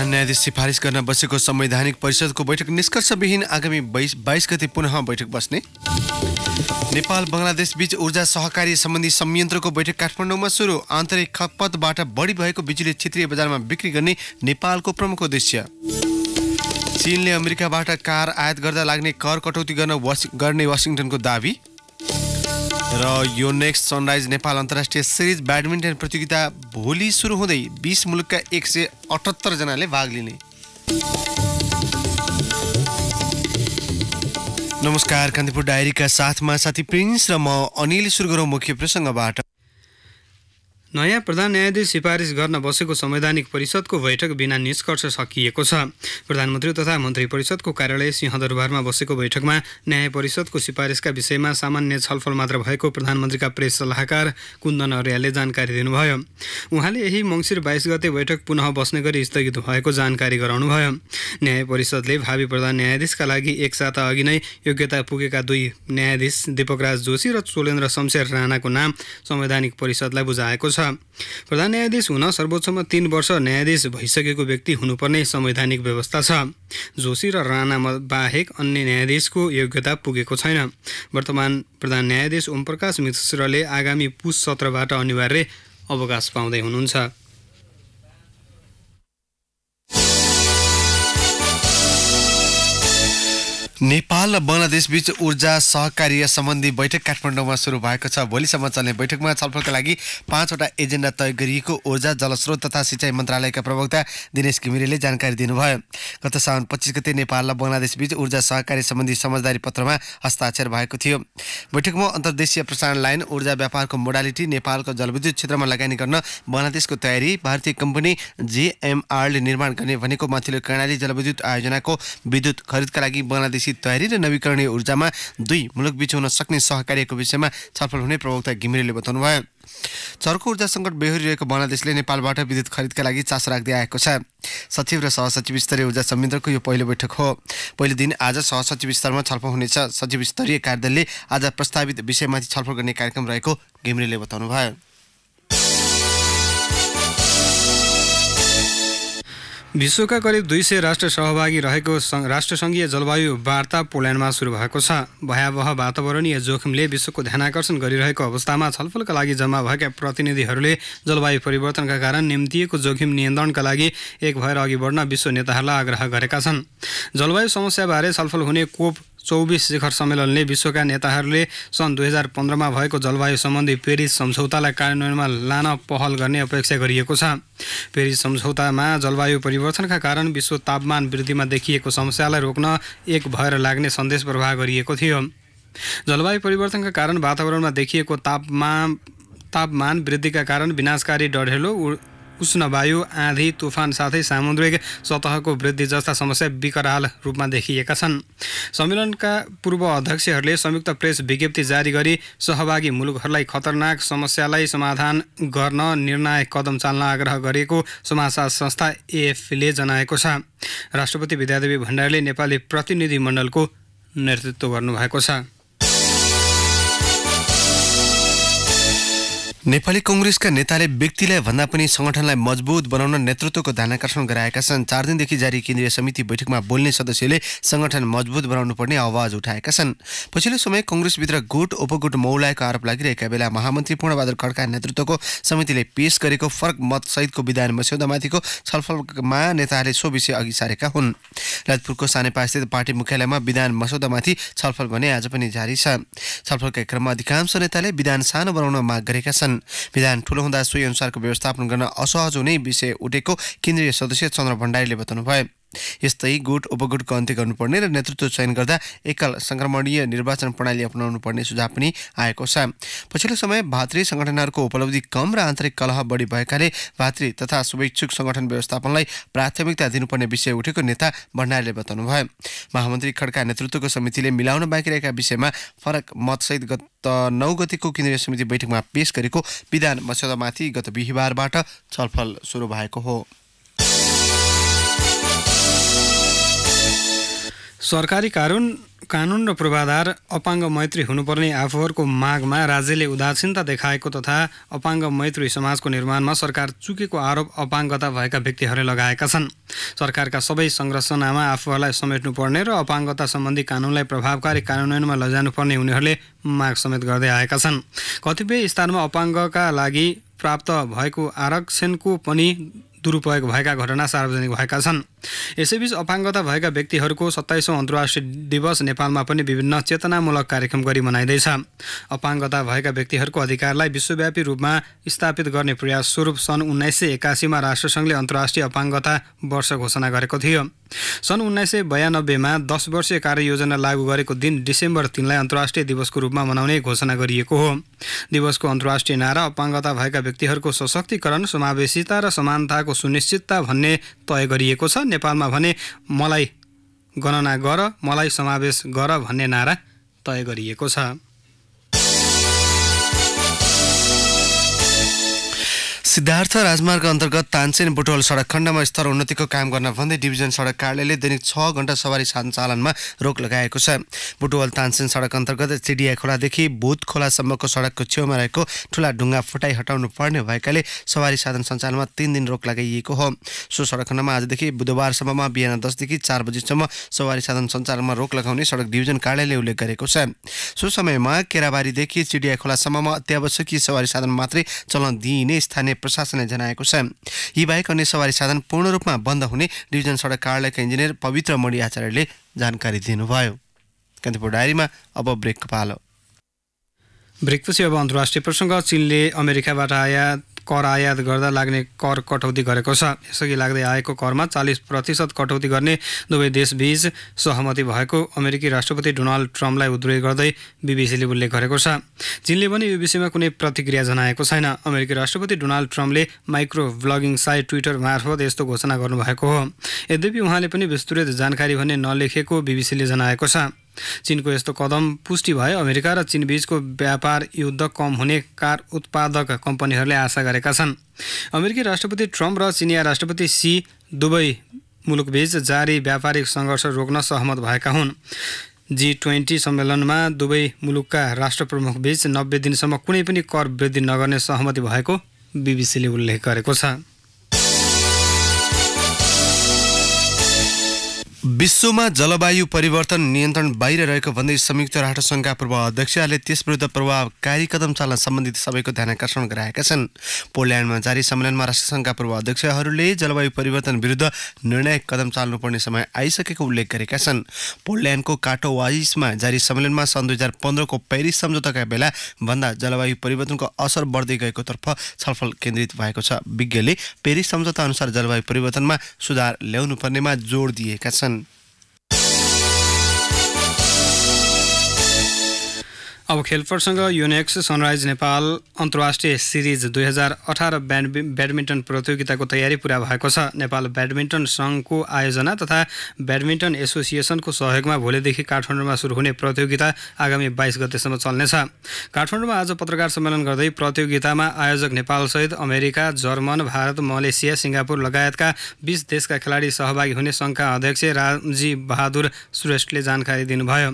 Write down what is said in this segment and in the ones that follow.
प्रधान न्यायाधीश सिफारिस गर्न बसेको संवैधानिक परिषदको बैठक निष्कर्षविहीन आगामी बाइस बाइस गते पुनः बैठक बस्ने नेपाल बङ्गलादेश बीच ऊर्जा सहकारी सम्बन्धी संयन्त्रको बैठक काठमाडौँमा सुरु आन्तरिक खपतबाट बढी भएको बिजुली क्षेत्रीय बजारमा बिक्री गर्ने नेपालको प्रमुख उद्देश्य चीनले अमेरिकाबाट कार आयात गर्दा लाग्ने कर कटौती गर्न गर्ने वासिङटनको दावी र यो नेक्स्ट सनराइज नेपाल अन्तर्राष्ट्रिय सिरिज ब्याडमिन्टन प्रतियोगिता भोलि सुरु हुँदै बिस मुलुकका एक सय जनाले भाग लिने नमस्कार कान्तिपुर डायरीका साथमा साथी प्रिन्स र म अनिल सुरु गरौँ मुख्य प्रसङ्गबाट नयाँ प्रधान न्यायाधीश सिफारिस गर्न बसेको संवैधानिक परिषदको बैठक बिना निष्कर्ष सकिएको छ प्रधानमन्त्री तथा मन्त्री परिषदको कार्यालय सिंहदरबारमा बसेको बैठकमा न्याय परिषदको सिफारिसका विषयमा सामान्य छलफल मात्र भएको प्रधानमन्त्रीका प्रेस सल्लाहकार कुन्दन अर्यालले जानकारी दिनुभयो उहाँले यही मङ्सिर बाइस गते बैठक पुनः बस्ने गरी स्थगित भएको जानकारी गराउनुभयो न्याय परिषदले भावी प्रधान न्यायाधीशका लागि एक साता अघि नै योग्यता पुगेका दुई न्यायाधीश दीपकराज जोशी र चोलेन्द्र शमशेर राणाको नाम संवैधानिक परिषदलाई बुझाएको छ प्रधान न्यायाधीश हुन सर्वोच्चमा तीन वर्ष न्यायाधीश भइसकेको व्यक्ति हुनुपर्ने संवैधानिक व्यवस्था छ जोशी र राणा बाहेक अन्य न्यायाधीशको योग्यता पुगेको छैन वर्तमान प्रधान न्यायाधीश ओमप्रकाश मिश्रले आगामी पुस सत्रबाट अनिवार्य अवकाश पाउँदै हुनुहुन्छ नेपाल र बङ्गलादेशबीच ऊर्जा सहकार्य सम्बन्धी बैठक काठमाडौँमा सुरु भएको छ भोलिसम्म चल्ने बैठकमा छलफलका लागि पाँचवटा एजेन्डा तय गरिएको ऊर्जा जलस्रोत तथा सिँचाइ मन्त्रालयका प्रवक्ता दिनेश घिमिरेले जानकारी दिनुभयो गत साउन पच्चिस गते नेपाल र बङ्गलादेशबीच ऊर्जा सहकार्य सम्बन्धी समझदारी पत्रमा हस्ताक्षर भएको थियो बैठकमा अन्तर्देशीय प्रसारण लाइन ऊर्जा व्यापारको मोडालिटी नेपालको जलविद्युत क्षेत्रमा लगानी गर्न बङ्गलादेशको तयारी भारतीय कम्पनी जेएमआरले निर्माण गर्ने भनेको माथिल्लो कर्णाली जलविद्युत आयोजनाको विद्युत खरिदका लागि बङ्गलादेश कृषि तयारी र नवीकरणीय ऊर्जामा दुई मुलुकबीच हुन सक्ने सहकार्यको विषयमा छलफल हुने प्रवक्ता घिमिरेले बताउनुभयो चर्को ऊर्जा सङ्कट बेहोरिरहेको बङ्गलादेशले नेपालबाट विद्युत खरिदका लागि चासो राख्दै आएको छ सचिव र सहसचिव स्तरीय ऊर्जा संयन्त्रको यो पहिलो बैठक हो पहिलो दिन आज सहसचिव स्तरमा छलफल हुनेछ सचिव स्तरीय कार्यदलले आज प्रस्तावित विषयमाथि छलफल गर्ने कार्यक्रम रहेको घिमरेले बताउनुभयो विश्वका करिब दुई सय राष्ट्र सहभागी रहेको राष्ट्रसङ्घीय जलवायु वार्ता पोल्यान्डमा सुरु भएको छ भयावह वातावरणीय जोखिमले विश्वको ध्यानकर्षण गरिरहेको अवस्थामा छलफलका लागि जम्मा भएका प्रतिनिधिहरूले जलवायु परिवर्तनका कारण निम्तिएको जोखिम नियन्त्रणका लागि एक भएर अघि बढ्न विश्व नेताहरूलाई आग्रह गरेका छन् जलवायु समस्याबारे छलफल हुने कोप चौबिस शिखर सम्मेलनले विश्वका नेताहरूले सन् दुई हजार पन्ध्रमा भएको जलवायु सम्बन्धी पेरिस सम्झौतालाई कार्यान्वयनमा लान पहल गर्ने अपेक्षा गरिएको छ पेरिस सम्झौतामा जलवायु परिवर्तनका कारण विश्व तापमान वृद्धिमा देखिएको समस्यालाई रोक्न एक भएर लाग्ने सन्देश प्रवाह गरिएको थियो जलवायु परिवर्तनका कारण वातावरणमा देखिएको तापमा तापमान वृद्धिका कारण विनाशकारी डढेलो उष्णवायु आँधी तुफान साथै सामुद्रिक सतहको वृद्धि जस्ता समस्या विकराल रूपमा देखिएका छन् सम्मेलनका पूर्व अध्यक्षहरूले संयुक्त प्रेस विज्ञप्ति जारी गरी सहभागी मुलुकहरूलाई खतरनाक समस्यालाई समाधान गर्न निर्णायक कदम चाल्न आग्रह गरेको समाचार संस्था एएफले जनाएको छ राष्ट्रपति विद्यादेवी भण्डारीले नेपाली प्रतिनिधिमण्डलको नेतृत्व गर्नुभएको छ नेपाली कङ्ग्रेसका नेताले व्यक्तिलाई भन्दा पनि सङ्गठनलाई मजबुत बनाउन नेतृत्वको ध्यानकर्षण गराएका छन् चार दिनदेखि जारी केन्द्रीय समिति बैठकमा बोल्ने सदस्यले सङ्गठन मजबुत बनाउनु पर्ने आवाज उठाएका छन् पछिल्लो समय कङ्ग्रेसभित्र गुट उपगुट मौलाएको आरोप लागिरहेका बेला महामन्त्री पूर्णबहादुर खड्का नेतृत्वको समितिले पेश गरेको फरक मतसहितको विधान मस्यौदामाथिको छलफलमा नेताहरूले सो विषय अघि सारेका हुन् राजपुरको सानेपास्थित पार्टी मुख्यालयमा विधान मस्यौदामाथि छलफल भने आज पनि जारी छ छलफलका क्रममा अधिकांश नेताले विधान सानो बनाउन माग गरेका छन् छन् विधान ठुलो हुँदा सोही अनुसारको व्यवस्थापन गर्न असहज हुने विषय उठेको केन्द्रीय सदस्य चन्द्र भण्डारीले बताउनुभयो यस्तै गुट उपगुटको अन्त्य गर्नुपर्ने र नेतृत्व चयन गर्दा एकल सङ्क्रमणीय निर्वाचन प्रणाली अप्नाउनु पर्ने सुझाव पनि आएको छ पछिल्लो समय भातृ सङ्गठनहरूको उपलब्धि कम र आन्तरिक कलह बढी भएकाले भातृ तथा शुभेच्छुक सङ्गठन व्यवस्थापनलाई प्राथमिकता दिनुपर्ने विषय उठेको नेता भण्डारीले बताउनुभयो महामन्त्री खड्का नेतृत्वको समितिले मिलाउन बाँकी रहेका विषयमा फरक मतसहित गत नौ गतिको केन्द्रीय समिति बैठकमा पेश गरेको विधान मस्यौदामाथि गत बिहिबारबाट छलफल सुरु भएको हो सरकारी कानुन कानुन र पूर्वाधार अपाङ्ग मैत्री हुनुपर्ने आफूहरूको मागमा राज्यले उदासीनता देखाएको तथा अपाङ्ग मैत्री समाजको निर्माणमा सरकार चुकेको आरोप अपाङ्गता भएका व्यक्तिहरूले लगाएका छन् सरकारका सबै संरचनामा आफूहरूलाई समेट्नुपर्ने र अपाङ्गता सम्बन्धी कानुनलाई प्रभावकारी कानुनमा लैजानुपर्ने उनीहरूले माग समेत गर्दै आएका छन् कतिपय स्थानमा अपाङ्गका लागि प्राप्त भएको आरक्षणको पनि दुरुपयोग भएका घटना सार्वजनिक भएका छन् यसैबीच अपाङ्गता भएका व्यक्तिहरूको सत्ताइसौँ अन्तर्राष्ट्रिय दिवस नेपालमा पनि विभिन्न चेतनामूलक कार्यक्रम गरी मनाइँदैछ अपाङ्गता भएका व्यक्तिहरूको अधिकारलाई विश्वव्यापी रूपमा स्थापित गर्ने प्रयास स्वरूप सन् उन्नाइस सय एकासीमा राष्ट्रसङ्घले अन्तर्राष्ट्रिय अपाङ्गता वर्ष घोषणा गरेको थियो सन् उन्नाइस सय बयानब्बेमा दस वर्षीय कार्ययोजना लागू गरेको दिन डिसेम्बर तिनलाई अन्तर्राष्ट्रिय दिवसको रूपमा मनाउने घोषणा गरिएको हो दिवसको अन्तर्राष्ट्रिय नारा अपाङ्गता भएका व्यक्तिहरूको सशक्तिकरण समावेशिता र समानताको गणनाको सुनिश्चितता भन्ने तय गरिएको छ नेपालमा भने मलाई गणना गर मलाई समावेश गर भन्ने नारा तय गरिएको छ सिद्धार्थ राजमार्ग अन्तर्गत तानसेन बुटोल सडक खण्डमा स्तर उन्नतिको काम गर्न भन्दै डिभिजन सडक कार्यालयले दैनिक छ घण्टा सवारी सञ्चालनमा रोक लगाएको छ बुटोल तानसेन सडक अन्तर्गत चिडिया खोलादेखि भूत खोलासम्मको सडकको छेउमा रहेको ठुला ढुङ्गा फुटाइ हटाउनु पर्ने भएकाले सवारी साधन सञ्चालनमा तिन दिन रोक लगाइएको हो सो सडक खण्डमा आजदेखि बुधबारसम्ममा बिहान दसदेखि चार बजीसम्म सवारी साधन सञ्चालनमा रोक लगाउने सडक डिभिजन कार्यालयले उल्लेख गरेको छ सो समयमा केराबारीदेखि चिडिया खोलासम्ममा अत्यावश्यकीय सवारी साधन मात्रै चलन दिइने स्थानीय प्रशासनले जनाएको छ यी बाहेक अन्य सवारी साधन पूर्ण रूपमा बन्द हुने डिभिजन सडक कार्यालयका इन्जिनियर पवित्र मणि आचार्यले जानकारी दिनुभयो कान्तिपुर डायरीमा अब ब्रेक पालो ब्रेकपछि अब अन्तर्राष्ट्रिय प्रसङ्ग चिनले अमेरिकाबाट आयात कर आयात गर्दा लाग्ने कर कटौती गरेको छ यसअघि लाग्दै आएको करमा चालिस प्रतिशत कटौती गर्ने दुवै देशबीच सहमति भएको अमेरिकी राष्ट्रपति डोनाल्ड ट्रम्पलाई उद्रेक गर्दै बिबिसीले उल्लेख गरेको छ चिनले पनि यो विषयमा कुनै प्रतिक्रिया जनाएको छैन अमेरिकी राष्ट्रपति डोनाल्ड ट्रम्पले माइक्रो ब्लगिङ साइट ट्विटर मार्फत यस्तो घोषणा गर्नुभएको हो यद्यपि उहाँले पनि विस्तृत जानकारी भने नलेखेको बिबिसीले जनाएको छ चिनको यस्तो कदम पुष्टि भए अमेरिका र चिनबीचको व्यापार युद्ध कम हुने कार उत्पादक कम्पनीहरूले आशा गरेका छन् अमेरिकी राष्ट्रपति ट्रम्प र चिनिया राष्ट्रपति सी दुवै मुलुकबीच जारी व्यापारिक सङ्घर्ष रोक्न सहमत भएका हुन् जी ट्वेन्टी सम्मेलनमा दुवै मुलुकका राष्ट्र प्रमुखबीच नब्बे दिनसम्म कुनै पनि कर वृद्धि नगर्ने सहमति भएको बिबिसीले उल्लेख गरेको छ विश्वमा जलवायु परिवर्तन नियन्त्रण बाहिर रहेको भन्दै संयुक्त राष्ट्रसङ्घका पूर्व अध्यक्षहरूले विरुद्ध प्रभावकारी कदम चाल्न सम्बन्धित सबैको ध्यान आकर्षण गराएका छन् पोल्यान्डमा जारी सम्मेलनमा राष्ट्रसङ्घका पूर्व अध्यक्षहरूले जलवायु परिवर्तन विरुद्ध निर्णायक कदम चाल्नुपर्ने समय आइसकेको उल्लेख गरेका छन् पोल्यान्डको काटोवाइसमा जारी सम्मेलनमा सन् दुई हजार पन्ध्रको पेरिस सम्झौताका बेला भन्दा जलवायु परिवर्तनको असर बढ्दै गएकोतर्फ छलफल केन्द्रित भएको छ विज्ञले पेरिस सम्झौता अनुसार जलवायु परिवर्तनमा सुधार ल्याउनुपर्नेमा जोड दिएका छन् अब खेलपरसँग युनेक्स सनराइज नेपाल अन्तर्राष्ट्रिय सिरिज दुई हजार अठार ब्याडमि ब्याडमिन्टन प्रतियोगिताको तयारी पुरा भएको छ नेपाल ब्याडमिन्टन सङ्घको आयोजना तथा ब्याडमिन्टन एसोसिएसनको सहयोगमा भोलिदेखि काठमाडौँमा सुरु हुने प्रतियोगिता आगामी बाइस गतेसम्म चल्नेछ काठमाडौँमा आज पत्रकार सम्मेलन गर्दै प्रतियोगितामा आयोजक नेपालसहित America German Bharat Malaysia Singapore लगायतका बिस देशका खेलाडी सहभागी हुने सङ्घका अध्यक्ष रामजी बहादुर श्रेष्ठले जानकारी दिनुभयो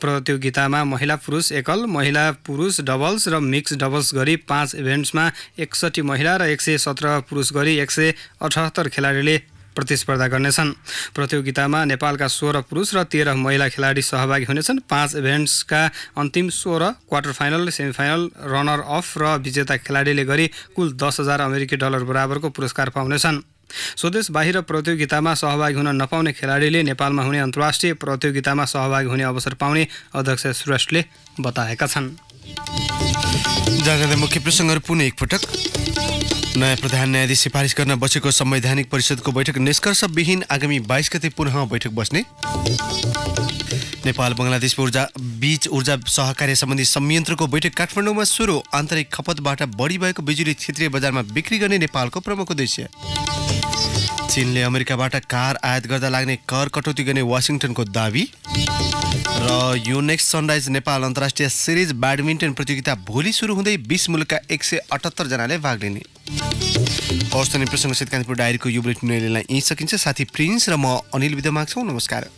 प्रतियोगितामा महिला पुरुष एकल महिला पुरुष डबल्स र मिक्स डबल्स गरी पाँच इभेन्ट्समा एकसठी महिला र एक सय सत्र पुरुष गरी एक सय अठहत्तर खेलाडीले प्रतिस्पर्धा गर्नेछन् प्रतियोगितामा नेपालका सोह्र पुरुष र तेह्र महिला खेलाडी सहभागी हुनेछन् पाँच इभेन्ट्सका अन्तिम सोह्र quarter final semifinal runner up र विजेता खेलाडीले गरी कुल दस हजार अमेरिकी डलर बराबरको पुरस्कार पाउनेछन् स्वदेश बाहिर प्रतियोगितामा सहभागी हुन नपाउने खेलाडीले नेपालमा हुने अन्तर्राष्ट्रिय प्रतियोगितामा सहभागी हुने अवसर पाउने अध्यक्ष श्रेष्ठले बताएका छन् मुख्य प्रसङ्गहरू पुनः एकपटक नयाँ प्रधान न्यायाधीश सिफारिस गर्न बसेको संवैधानिक परिषदको बैठक निष्कर्षविहीन आगामी बाइस गते पुनः बैठक बस्ने नेपाल बङ्गलादेश ऊर्जा बीच ऊर्जा सहकार्य सम्बन्धी संयन्त्रको बैठक काठमाडौँमा सुरु आन्तरिक खपतबाट बढी भएको बिजुली क्षेत्रीय बजारमा बिक्री गर्ने नेपालको प्रमुख उद्देश्य चीनले अमेरिकाबाट कार आयात गर्दा लाग्ने कर कटौती गर्ने वासिङटनको दावी र यो नेक्स्ट सनराइज नेपाल अन्तर्राष्ट्रिय सिरिज ब्याडमिन्टन प्रतियोगिता भोलि सुरु हुँदै बिस मुलुकका एक सय अठहत्तरजनाले भाग लिने हवस् प्रसङ्ग डायरीको यो बुलेटिन यहीँ सकिन्छ साथी प्रिन्स र म अनिल विद्य माग्छौँ नमस्कार